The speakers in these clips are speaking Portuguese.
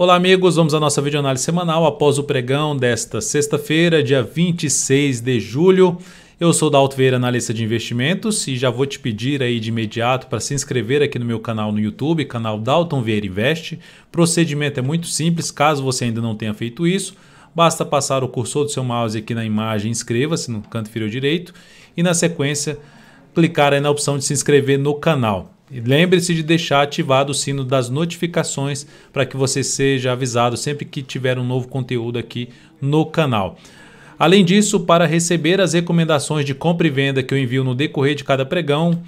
Olá, amigos. Vamos à nossa videoanálise semanal após o pregão desta sexta-feira, dia 26 de julho. Eu sou Dalto Vieira, analista de investimentos, e já vou te pedir aí de imediato para se inscrever aqui no meu canal no YouTube, canal Dalton Vieira Invest. O procedimento é muito simples, caso você ainda não tenha feito isso, basta passar o cursor do seu mouse aqui na imagem, inscreva-se no canto inferior direito e na sequência clicar aí na opção de se inscrever no canal. Lembre-se de deixar ativado o sino das notificações para que você seja avisado sempre que tiver um novo conteúdo aqui no canal. Além disso, para receber as recomendações de compra e venda que eu envio no decorrer de cada pregão,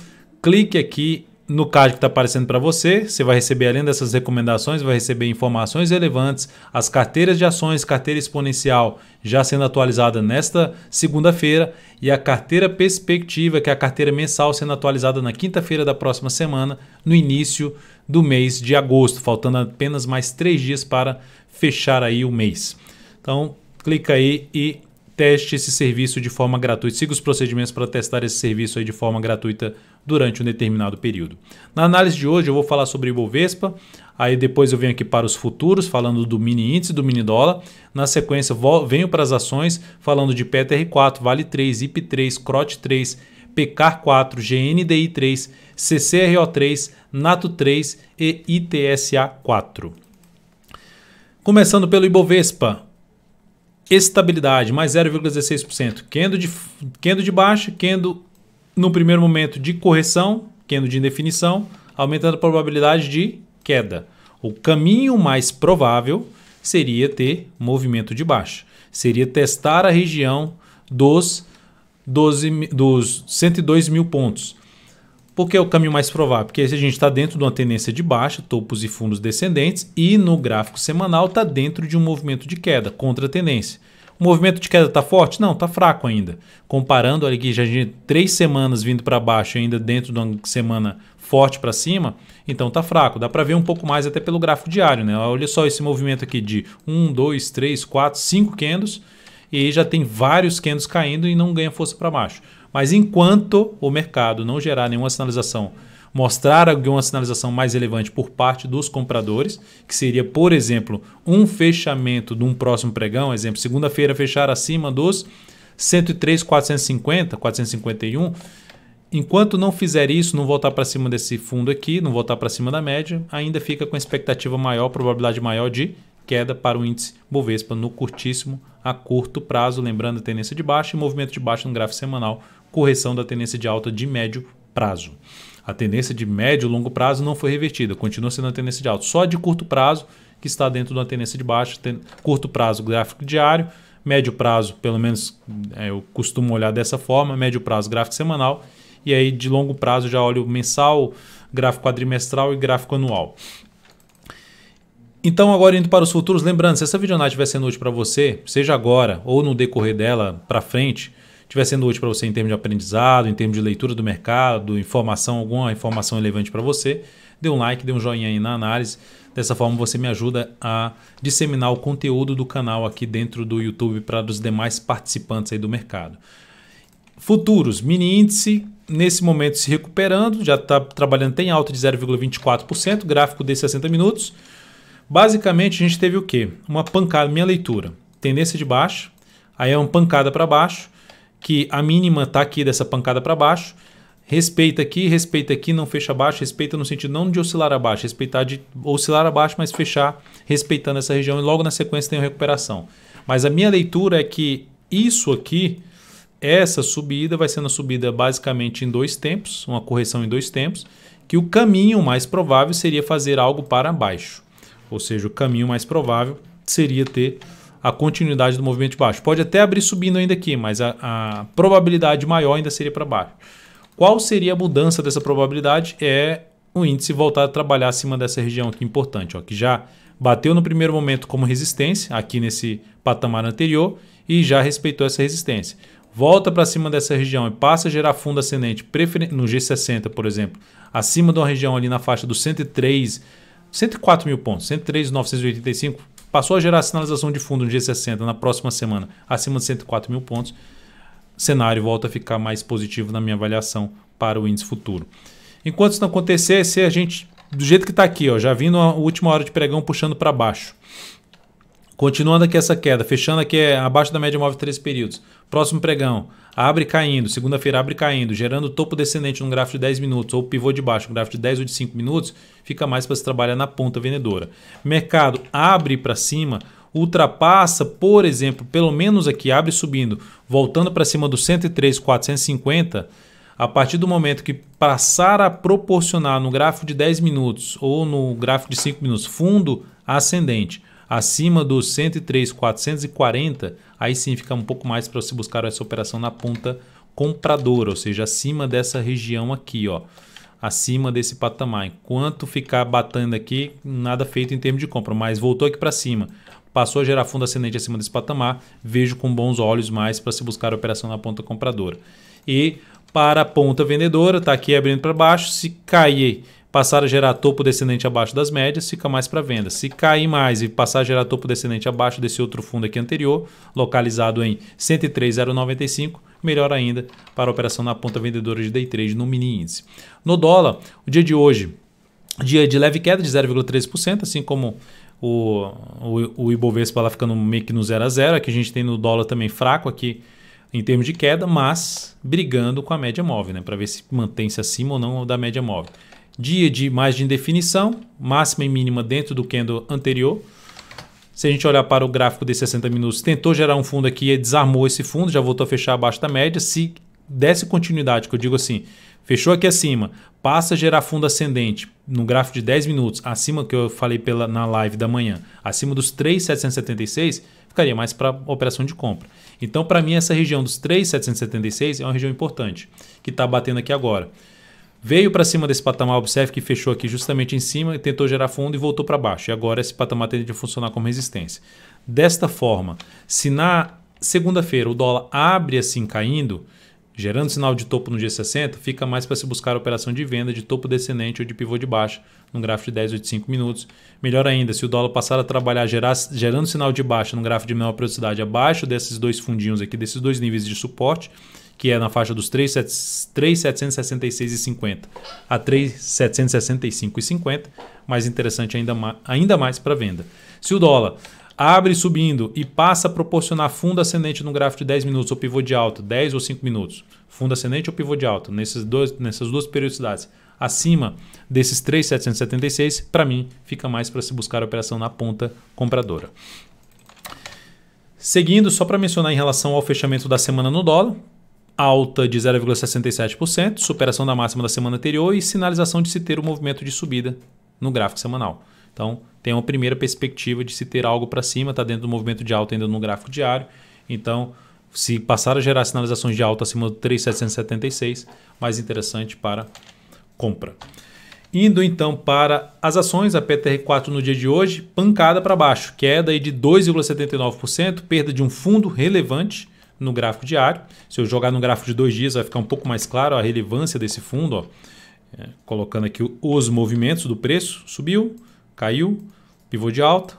clique aqui no card que está aparecendo para você, você vai receber, além dessas recomendações, vai receber informações relevantes, as carteiras de ações, carteira exponencial já sendo atualizada nesta segunda-feira e a carteira perspectiva, que é a carteira mensal, sendo atualizada na quinta-feira da próxima semana, no início do mês de agosto, faltando apenas mais três dias para fechar aí o mês. Então, clica aí e teste esse serviço de forma gratuita. Siga os procedimentos para testar esse serviço aí de forma gratuita durante um determinado período. Na análise de hoje eu vou falar sobre Ibovespa, aí depois eu venho aqui para os futuros, falando do mini índice, do mini dólar. Na sequência venho para as ações, falando de PTR4, Vale 3, IP3, Crot 3, PECAR 4 GNDI3, CCRO3, NATO3 e ITSA4. Começando pelo Ibovespa, estabilidade, mais 0,16%. Kendo de, quendo de baixa, quendo no primeiro momento de correção, quendo é de indefinição, aumentando a probabilidade de queda. O caminho mais provável seria ter movimento de baixa, seria testar a região dos, 12, dos 102 mil pontos. Por que é o caminho mais provável? Porque a gente está dentro de uma tendência de baixa, topos e fundos descendentes, e no gráfico semanal está dentro de um movimento de queda, contra a tendência. O movimento de queda está forte? Não, está fraco ainda. Comparando, olha que já gente três semanas vindo para baixo, ainda dentro de uma semana forte para cima, então está fraco. Dá para ver um pouco mais até pelo gráfico diário. Né? Olha só esse movimento aqui de 1, 2, 3, 4, 5 candles, e já tem vários candles caindo e não ganha força para baixo. Mas enquanto o mercado não gerar nenhuma sinalização mostrar alguma sinalização mais relevante por parte dos compradores, que seria, por exemplo, um fechamento de um próximo pregão, exemplo, segunda-feira fechar acima dos 103, 450, 451. Enquanto não fizer isso, não voltar para cima desse fundo aqui, não voltar para cima da média, ainda fica com expectativa maior, probabilidade maior de queda para o índice Bovespa no curtíssimo a curto prazo, lembrando a tendência de baixa e movimento de baixa no gráfico semanal, correção da tendência de alta de médio prazo. A tendência de médio e longo prazo não foi revertida, continua sendo a tendência de alta. Só de curto prazo que está dentro da tendência de baixo. tem curto prazo gráfico diário, médio prazo, pelo menos é, eu costumo olhar dessa forma, médio prazo gráfico semanal e aí de longo prazo já olho mensal, gráfico quadrimestral e gráfico anual. Então, agora indo para os futuros, lembrando, se essa videonight estiver sendo útil para você, seja agora ou no decorrer dela para frente, estiver sendo útil para você em termos de aprendizado, em termos de leitura do mercado, informação, alguma informação relevante para você, dê um like, dê um joinha aí na análise. Dessa forma você me ajuda a disseminar o conteúdo do canal aqui dentro do YouTube para os demais participantes aí do mercado. Futuros, mini índice, nesse momento se recuperando, já está trabalhando, em alta de 0,24%, gráfico de 60 minutos. Basicamente a gente teve o quê? Uma pancada, minha leitura, tendência de baixo, aí é uma pancada para baixo, que a mínima está aqui dessa pancada para baixo. Respeita aqui, respeita aqui, não fecha abaixo, respeita no sentido não de oscilar abaixo, respeitar de oscilar abaixo, mas fechar respeitando essa região e logo na sequência tem uma recuperação. Mas a minha leitura é que isso aqui, essa subida vai sendo subida basicamente em dois tempos, uma correção em dois tempos, que o caminho mais provável seria fazer algo para baixo. Ou seja, o caminho mais provável seria ter a continuidade do movimento de baixo. Pode até abrir subindo ainda aqui, mas a, a probabilidade maior ainda seria para baixo. Qual seria a mudança dessa probabilidade? É o índice voltar a trabalhar acima dessa região aqui importante, ó, que já bateu no primeiro momento como resistência, aqui nesse patamar anterior, e já respeitou essa resistência. Volta para cima dessa região e passa a gerar fundo ascendente no G60, por exemplo, acima de uma região ali na faixa dos 103, 104 mil pontos, 103.985, passou a gerar sinalização de fundo no dia 60, na próxima semana, acima de 104 mil pontos, cenário volta a ficar mais positivo na minha avaliação para o índice futuro. Enquanto isso não acontecer, se a gente, do jeito que está aqui, ó, já vindo a última hora de pregão puxando para baixo, Continuando aqui essa queda, fechando aqui é, abaixo da média móvel de três períodos. Próximo pregão, abre caindo, segunda-feira abre caindo, gerando topo descendente num gráfico de 10 minutos ou pivô de baixo, no gráfico de 10 ou de 5 minutos, fica mais para se trabalhar na ponta vendedora. Mercado abre para cima, ultrapassa, por exemplo, pelo menos aqui abre subindo, voltando para cima do 103, 450, a partir do momento que passar a proporcionar no gráfico de 10 minutos ou no gráfico de 5 minutos fundo ascendente Acima dos 103, 440, aí sim fica um pouco mais para você buscar essa operação na ponta compradora, ou seja, acima dessa região aqui, ó acima desse patamar. Enquanto ficar batendo aqui, nada feito em termos de compra, mas voltou aqui para cima. Passou a gerar fundo ascendente acima desse patamar, vejo com bons olhos mais para se buscar a operação na ponta compradora. E para a ponta vendedora, está aqui abrindo para baixo, se cair passar a gerar topo descendente abaixo das médias, fica mais para venda. Se cair mais e passar a gerar topo descendente abaixo desse outro fundo aqui anterior, localizado em 103,095, melhor ainda para a operação na ponta vendedora de day trade no mini índice. No dólar, o dia de hoje, dia de leve queda de 0,3%, assim como o, o, o Ibovespa lá ficando meio que no 0 a 0, aqui a gente tem no dólar também fraco aqui em termos de queda, mas brigando com a média móvel, né, para ver se mantém-se acima ou não da média móvel dia de mais de indefinição, máxima e mínima dentro do candle anterior. Se a gente olhar para o gráfico de 60 minutos, tentou gerar um fundo aqui e desarmou esse fundo, já voltou a fechar abaixo da média. Se desse continuidade, que eu digo assim, fechou aqui acima, passa a gerar fundo ascendente no gráfico de 10 minutos, acima que eu falei pela, na live da manhã, acima dos 3,776, ficaria mais para operação de compra. Então, para mim, essa região dos 3,776 é uma região importante, que está batendo aqui agora. Veio para cima desse patamar, observe que fechou aqui justamente em cima, tentou gerar fundo e voltou para baixo. E agora esse patamar tende a funcionar como resistência. Desta forma, se na segunda-feira o dólar abre assim caindo, gerando sinal de topo no dia 60, fica mais para se buscar a operação de venda de topo descendente ou de pivô de baixa, num gráfico de 10 ou de 5 minutos. Melhor ainda, se o dólar passar a trabalhar gerar, gerando sinal de baixa num gráfico de menor periodicidade abaixo desses dois fundinhos aqui, desses dois níveis de suporte, que é na faixa dos 3,766,50 a 3,765,50, mais interessante ainda, ainda mais para venda. Se o dólar abre subindo e passa a proporcionar fundo ascendente no gráfico de 10 minutos ou pivô de alto 10 ou 5 minutos, fundo ascendente ou pivô de alto nesses dois, nessas duas periodicidades, acima desses 3,776, para mim fica mais para se buscar a operação na ponta compradora. Seguindo, só para mencionar em relação ao fechamento da semana no dólar, alta de 0,67%, superação da máxima da semana anterior e sinalização de se ter um movimento de subida no gráfico semanal. Então, tem uma primeira perspectiva de se ter algo para cima, está dentro do movimento de alta ainda no gráfico diário. Então, se passar a gerar sinalizações de alta acima do 3,776, mais interessante para compra. Indo então para as ações, a PTR4 no dia de hoje, pancada para baixo, queda de 2,79%, perda de um fundo relevante no gráfico diário. Se eu jogar no gráfico de dois dias, vai ficar um pouco mais claro a relevância desse fundo. Ó. É, colocando aqui os movimentos do preço, subiu, caiu, pivô de alta,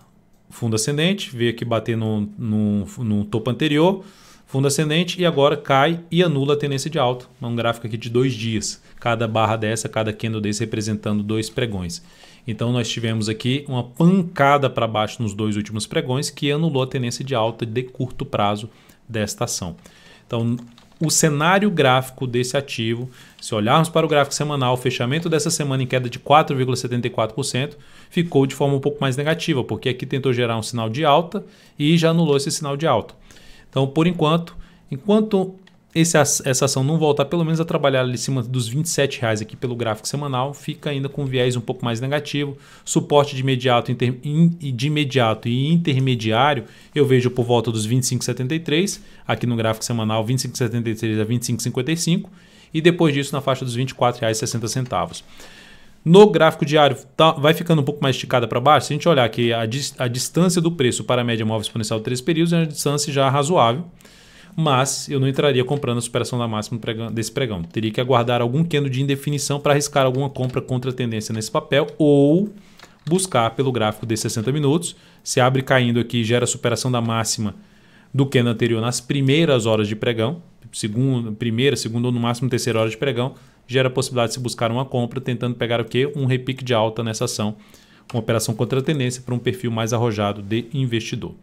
fundo ascendente, veio aqui bater no, no, no topo anterior, fundo ascendente e agora cai e anula a tendência de alta. Um gráfico aqui de dois dias, cada barra dessa, cada candle desse representando dois pregões. Então nós tivemos aqui uma pancada para baixo nos dois últimos pregões que anulou a tendência de alta de curto prazo desta ação. Então, o cenário gráfico desse ativo, se olharmos para o gráfico semanal, o fechamento dessa semana em queda de 4,74% ficou de forma um pouco mais negativa, porque aqui tentou gerar um sinal de alta e já anulou esse sinal de alta. Então, por enquanto, enquanto esse, essa ação não voltar pelo menos a trabalhar ali em cima dos 27 reais aqui pelo gráfico semanal, fica ainda com viés um pouco mais negativo. Suporte de imediato, inter, de imediato e intermediário, eu vejo por volta dos 25,73, aqui no gráfico semanal 25,73 a 25,55 e depois disso na faixa dos 60 centavos. No gráfico diário, tá, vai ficando um pouco mais esticada para baixo. Se a gente olhar que a, a distância do preço para a média móvel exponencial de três períodos é uma distância já razoável mas eu não entraria comprando a superação da máxima desse pregão. Teria que aguardar algum candle de indefinição para arriscar alguma compra contra a tendência nesse papel ou buscar pelo gráfico de 60 minutos. Se abre caindo aqui, gera superação da máxima do candle anterior nas primeiras horas de pregão, segundo primeira, segunda ou no máximo terceira hora de pregão, gera a possibilidade de se buscar uma compra tentando pegar o quê? Um repique de alta nessa ação, uma operação contra a tendência para um perfil mais arrojado de investidor.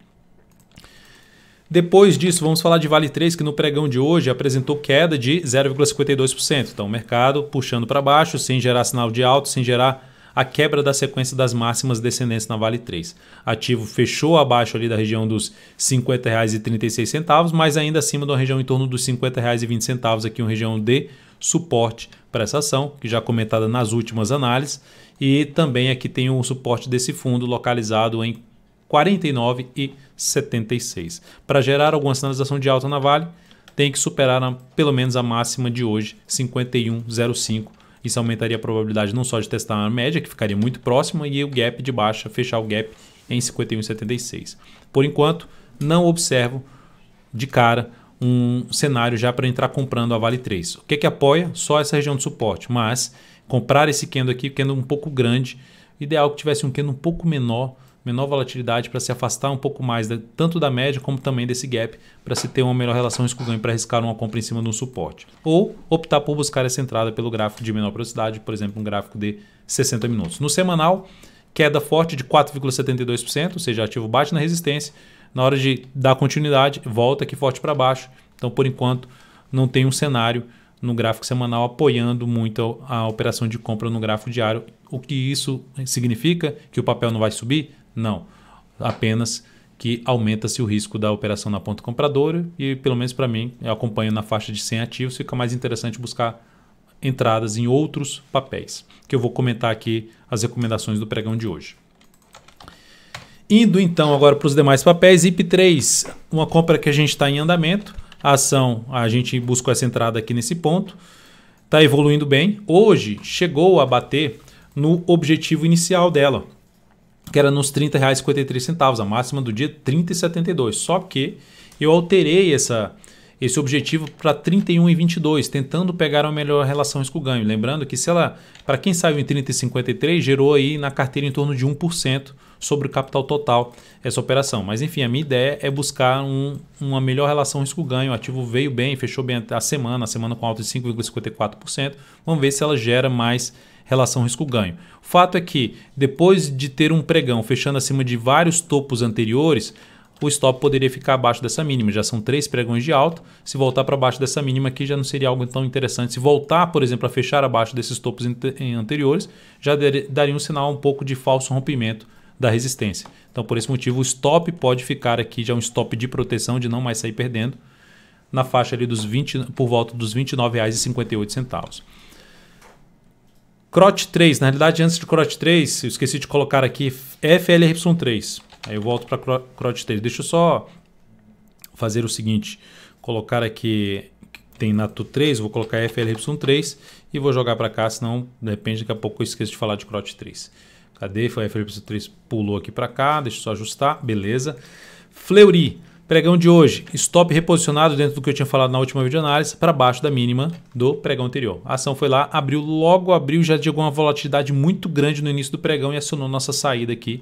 Depois disso, vamos falar de Vale 3, que no pregão de hoje apresentou queda de 0,52%. Então, o mercado puxando para baixo, sem gerar sinal de alto, sem gerar a quebra da sequência das máximas descendentes na Vale 3. Ativo fechou abaixo ali da região dos R$ 50,36, mas ainda acima de uma região em torno dos R$ 50,20, aqui uma região de suporte para essa ação, que já comentada nas últimas análises, e também aqui tem um suporte desse fundo localizado em 49 e 76. Para gerar alguma sinalização de alta na Vale, tem que superar a, pelo menos a máxima de hoje, 51,05. Isso aumentaria a probabilidade não só de testar a média, que ficaria muito próxima, e o gap de baixa, fechar o gap em 51,76. Por enquanto, não observo de cara um cenário já para entrar comprando a Vale 3. O que, é que apoia? Só essa região de suporte, mas comprar esse candle aqui, candle um pouco grande, ideal que tivesse um candle um pouco menor, menor volatilidade para se afastar um pouco mais da, tanto da média como também desse gap para se ter uma melhor relação risco-ganho para arriscar uma compra em cima de um suporte. Ou optar por buscar essa entrada pelo gráfico de menor velocidade, por exemplo, um gráfico de 60 minutos. No semanal, queda forte de 4,72%, ou seja, ativo bate na resistência. Na hora de dar continuidade, volta aqui forte para baixo. Então, por enquanto, não tem um cenário no gráfico semanal apoiando muito a operação de compra no gráfico diário. O que isso significa? Que o papel não vai subir? Não. Apenas que aumenta-se o risco da operação na ponta compradora e, pelo menos para mim, eu acompanho na faixa de 100 ativos, fica mais interessante buscar entradas em outros papéis, que eu vou comentar aqui as recomendações do pregão de hoje. Indo então agora para os demais papéis, IP3, uma compra que a gente está em andamento, a ação, a gente buscou essa entrada aqui nesse ponto, está evoluindo bem, hoje chegou a bater no objetivo inicial dela, que era nos R$ 30,53, a máxima do dia R$ 30,72. Só que eu alterei essa, esse objetivo para 31 e 22, tentando pegar uma melhor relação risco-ganho. Lembrando que se ela, para quem saiu em 30 e 53, gerou aí na carteira em torno de 1% sobre o capital total essa operação. Mas enfim, a minha ideia é buscar um, uma melhor relação risco-ganho. O ativo veio bem, fechou bem a semana, a semana com alta de 5,54%. Vamos ver se ela gera mais relação risco-ganho. O fato é que, depois de ter um pregão fechando acima de vários topos anteriores, o stop poderia ficar abaixo dessa mínima. Já são três pregões de alto. Se voltar para baixo dessa mínima aqui, já não seria algo tão interessante. Se voltar, por exemplo, a fechar abaixo desses topos anteriores, já daria um sinal um pouco de falso rompimento da resistência. Então, por esse motivo, o stop pode ficar aqui já um stop de proteção, de não mais sair perdendo, na faixa ali dos 20, por volta dos R$ 29,58. Crot 3, na realidade, antes de Crot 3, eu esqueci de colocar aqui FLY3. Aí eu volto para Crot 3. Deixa eu só fazer o seguinte, colocar aqui tem nato 3, vou colocar FLY3 e vou jogar para cá, senão de repente, daqui a pouco eu esqueço de falar de Crot 3. Cadê? Foi FLY3 pulou aqui para cá, deixa eu só ajustar, beleza. Fleury, Pregão de hoje, stop reposicionado dentro do que eu tinha falado na última videoanálise, para baixo da mínima do pregão anterior. A ação foi lá, abriu, logo abriu, já chegou uma volatilidade muito grande no início do pregão e acionou nossa saída aqui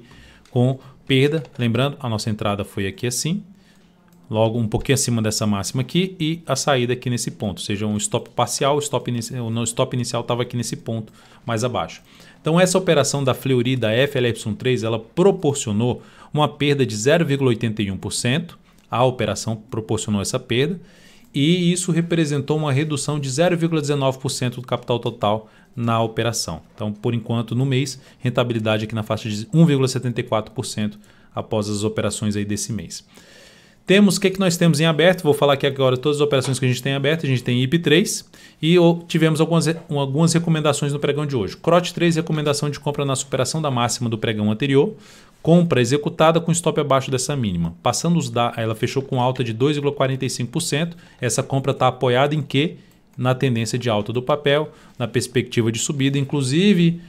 com perda. Lembrando, a nossa entrada foi aqui assim, logo um pouquinho acima dessa máxima aqui e a saída aqui nesse ponto, ou seja, um stop parcial, o stop, inicia, o stop inicial estava aqui nesse ponto mais abaixo. Então essa operação da Fleury da FLY3, ela proporcionou uma perda de 0,81%, a operação proporcionou essa perda e isso representou uma redução de 0,19% do capital total na operação. Então, por enquanto, no mês, rentabilidade aqui na faixa de 1,74% após as operações aí desse mês. Temos o que, é que nós temos em aberto, vou falar aqui agora todas as operações que a gente tem em aberto, a gente tem IP3 e tivemos algumas, algumas recomendações no pregão de hoje. CROT3, recomendação de compra na superação da máxima do pregão anterior. Compra executada com stop abaixo dessa mínima. Passando os da, ela fechou com alta de 2,45%. Essa compra está apoiada em quê? Na tendência de alta do papel, na perspectiva de subida. Inclusive,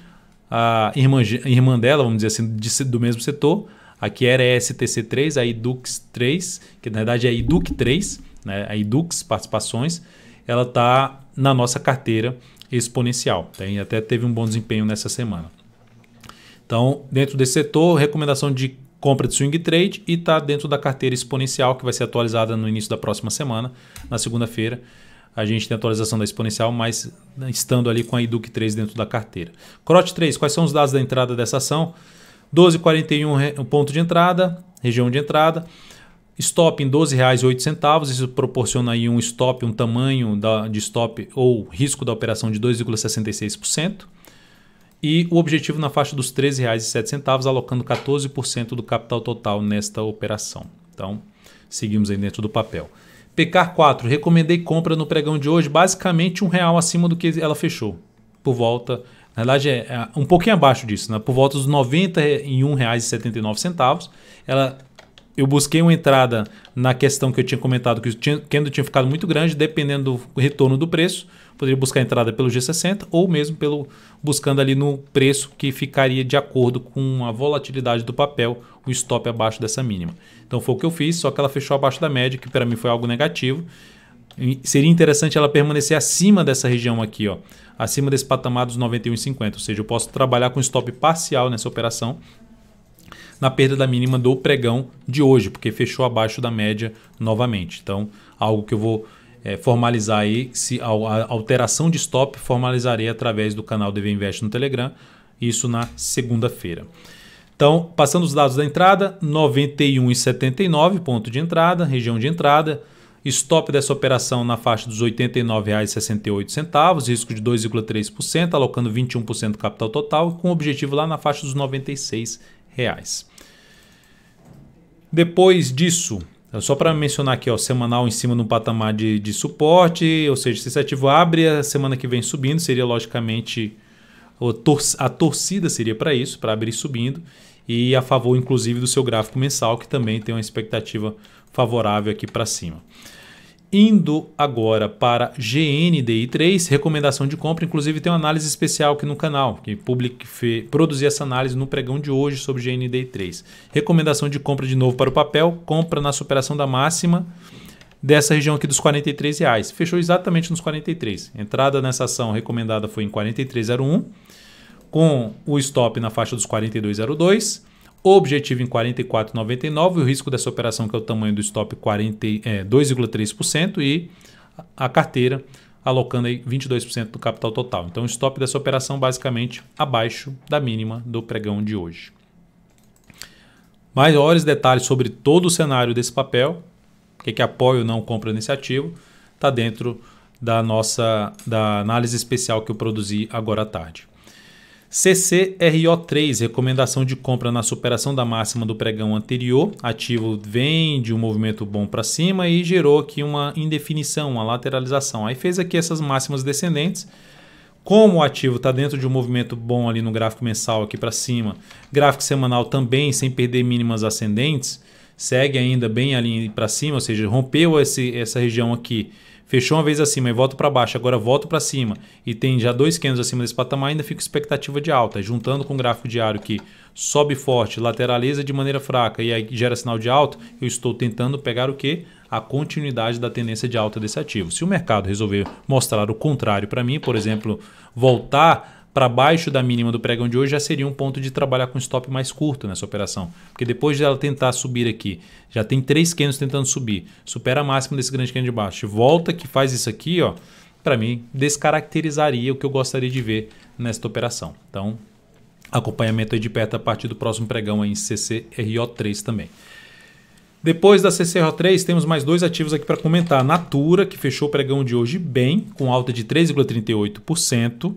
a irmã, irmã dela, vamos dizer assim, de, do mesmo setor, aqui era a STC3, a Edux 3, que na verdade é a Educ 3, né? a Edux Participações, ela está na nossa carteira exponencial. Tem, tá? até teve um bom desempenho nessa semana. Então, dentro desse setor, recomendação de compra de swing trade e está dentro da carteira exponencial que vai ser atualizada no início da próxima semana, na segunda-feira. A gente tem atualização da exponencial, mas né, estando ali com a Educ 3 dentro da carteira. Crot 3, quais são os dados da entrada dessa ação? 12,41 o ponto de entrada, região de entrada. Stop em R$ 12,08, isso proporciona aí um stop, um tamanho da, de stop ou risco da operação de 2,66%. E o objetivo na faixa dos R$ 13,07, alocando 14% do capital total nesta operação. Então, seguimos aí dentro do papel. Pecar 4, recomendei compra no pregão de hoje, basicamente um real acima do que ela fechou. Por volta, na verdade é, é um pouquinho abaixo disso, né? por volta dos R$ 91,79. Ela eu busquei uma entrada na questão que eu tinha comentado, que o candle tinha ficado muito grande, dependendo do retorno do preço. Poderia buscar a entrada pelo G60 ou mesmo pelo buscando ali no preço que ficaria de acordo com a volatilidade do papel, o stop abaixo dessa mínima. Então foi o que eu fiz, só que ela fechou abaixo da média, que para mim foi algo negativo. seria interessante ela permanecer acima dessa região aqui, ó, acima desse patamar dos 91,50, ou seja, eu posso trabalhar com stop parcial nessa operação, na perda da mínima do pregão de hoje, porque fechou abaixo da média novamente. Então, algo que eu vou é, formalizar aí, se a, a alteração de stop formalizarei através do canal DV Invest no Telegram, isso na segunda-feira. Então, passando os dados da entrada, 91,79 ponto de entrada, região de entrada, stop dessa operação na faixa dos R$ 89,68, risco de 2,3%, alocando 21% do capital total, com objetivo lá na faixa dos R$ 96. Reais. Depois disso, só para mencionar aqui, ó, semanal em cima no patamar de, de suporte, ou seja, se esse ativo abre, a semana que vem subindo, seria logicamente a torcida seria para isso, para abrir subindo e a favor inclusive do seu gráfico mensal, que também tem uma expectativa favorável aqui para cima. Indo agora para GNDI3, recomendação de compra. Inclusive, tem uma análise especial aqui no canal, que public, produzi essa análise no pregão de hoje sobre GNDI3. Recomendação de compra de novo para o papel, compra na superação da máxima dessa região aqui dos R$ reais. Fechou exatamente nos 43. Entrada nessa ação recomendada foi em 43,01, com o stop na faixa dos 42,02 objetivo em 44,99, o risco dessa operação que é o tamanho do stop 40, é, 2,3% e a carteira alocando aí 22% do capital total. Então, o stop dessa operação basicamente abaixo da mínima do pregão de hoje. Maiores detalhes sobre todo o cenário desse papel, o que, é que apoia ou não compra nesse ativo, está dentro da nossa da análise especial que eu produzi agora à tarde. CCRO3, recomendação de compra na superação da máxima do pregão anterior. Ativo vem de um movimento bom para cima e gerou aqui uma indefinição, uma lateralização. Aí fez aqui essas máximas descendentes. Como o ativo está dentro de um movimento bom ali no gráfico mensal aqui para cima, gráfico semanal também sem perder mínimas ascendentes, segue ainda bem ali para cima, ou seja, rompeu esse, essa região aqui Fechou uma vez acima e volto para baixo, agora volto para cima e tem já dois candles acima desse patamar, ainda fica expectativa de alta. Juntando com o gráfico diário que sobe forte, lateraliza de maneira fraca e aí gera sinal de alta, eu estou tentando pegar o que? A continuidade da tendência de alta desse ativo. Se o mercado resolver mostrar o contrário para mim, por exemplo, voltar para baixo da mínima do pregão de hoje já seria um ponto de trabalhar com stop mais curto nessa operação. Porque depois dela tentar subir aqui, já tem três candles tentando subir, supera a máxima desse grande candle de baixo, volta que faz isso aqui, ó, para mim descaracterizaria o que eu gostaria de ver nesta operação. Então, acompanhamento aí de perto a partir do próximo pregão em CCRO3 também. Depois da CCRO3, temos mais dois ativos aqui para comentar. Natura, que fechou o pregão de hoje bem, com alta de 3,38%.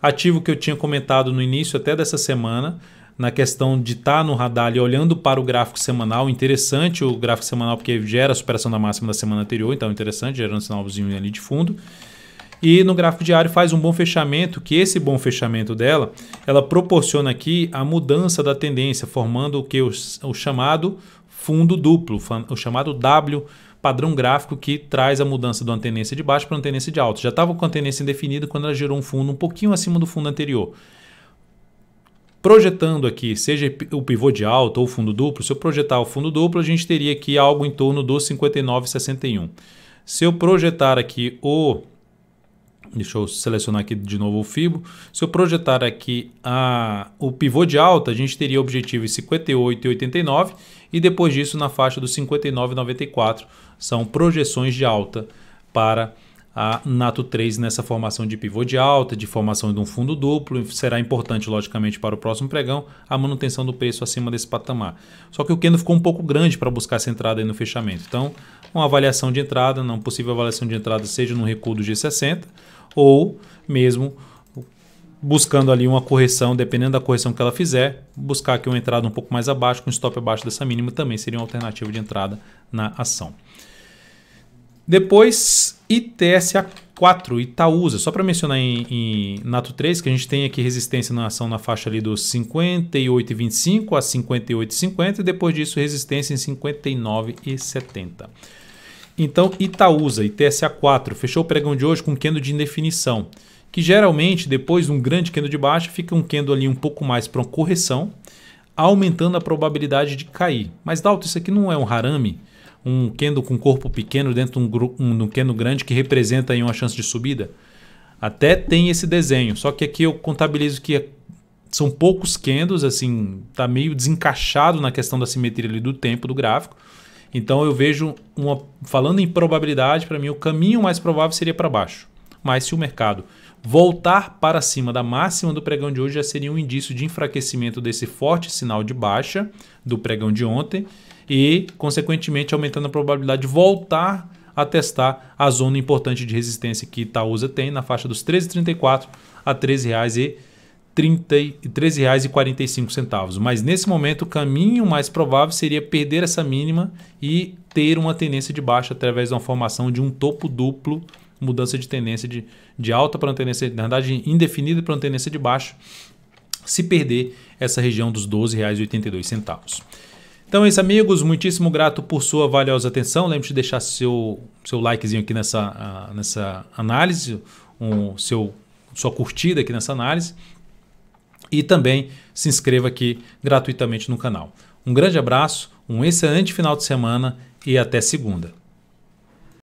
Ativo que eu tinha comentado no início até dessa semana, na questão de estar tá no radar e olhando para o gráfico semanal. Interessante o gráfico semanal, porque gera a superação da máxima da semana anterior, então é interessante, gerando um sinalzinho ali de fundo. E no gráfico diário faz um bom fechamento, que esse bom fechamento dela, ela proporciona aqui a mudança da tendência, formando o que o, o chamado fundo duplo, o chamado W padrão gráfico que traz a mudança de uma tendência de baixo para uma tendência de alto. Já estava com a tendência indefinida quando ela gerou um fundo um pouquinho acima do fundo anterior. Projetando aqui, seja o pivô de alta ou o fundo duplo, se eu projetar o fundo duplo, a gente teria aqui algo em torno dos 59,61. Se eu projetar aqui o Deixa eu selecionar aqui de novo o FIBO. Se eu projetar aqui a, o pivô de alta, a gente teria objetivo 58,89 e depois disso na faixa dos 59,94 são projeções de alta para a Nato 3 nessa formação de pivô de alta, de formação de um fundo duplo, será importante, logicamente, para o próximo pregão, a manutenção do preço acima desse patamar. Só que o Keno ficou um pouco grande para buscar essa entrada no fechamento. Então, uma avaliação de entrada, não possível avaliação de entrada, seja no recuo do G60 ou mesmo buscando ali uma correção, dependendo da correção que ela fizer, buscar aqui uma entrada um pouco mais abaixo, com stop abaixo dessa mínima também seria uma alternativa de entrada na ação. Depois, ITSA 4, Itaúsa. Só para mencionar em, em Nato 3, que a gente tem aqui resistência na ação na faixa ali dos 58,25 a 58,50 e depois disso resistência em 59,70. Então, Itaúsa, ITSA 4, fechou o pregão de hoje com quendo de indefinição que geralmente depois de um grande candle de baixa fica um candle ali um pouco mais para uma correção, aumentando a probabilidade de cair. Mas Dalton, isso aqui não é um harami? um candle com corpo pequeno dentro de um, um, um candle grande que representa aí uma chance de subida? Até tem esse desenho, só que aqui eu contabilizo que é, são poucos candles, assim, tá meio desencaixado na questão da simetria ali do tempo do gráfico. Então eu vejo uma falando em probabilidade, para mim o caminho mais provável seria para baixo. Mas se o mercado Voltar para cima da máxima do pregão de hoje já seria um indício de enfraquecimento desse forte sinal de baixa do pregão de ontem e, consequentemente, aumentando a probabilidade de voltar a testar a zona importante de resistência que Itaúsa tem na faixa dos R$ 13,34 a R$ 13,35. 13,45. Mas nesse momento, o caminho mais provável seria perder essa mínima e ter uma tendência de baixa através de uma formação de um topo duplo mudança de tendência de, de alta para uma tendência, na verdade, indefinida para uma tendência de baixo se perder essa região dos R$ 12,82. Então é isso, amigos. Muitíssimo grato por sua valiosa atenção. Lembre-se de deixar seu, seu likezinho aqui nessa, uh, nessa análise, um, seu, sua curtida aqui nessa análise. E também se inscreva aqui gratuitamente no canal. Um grande abraço, um excelente final de semana e até segunda.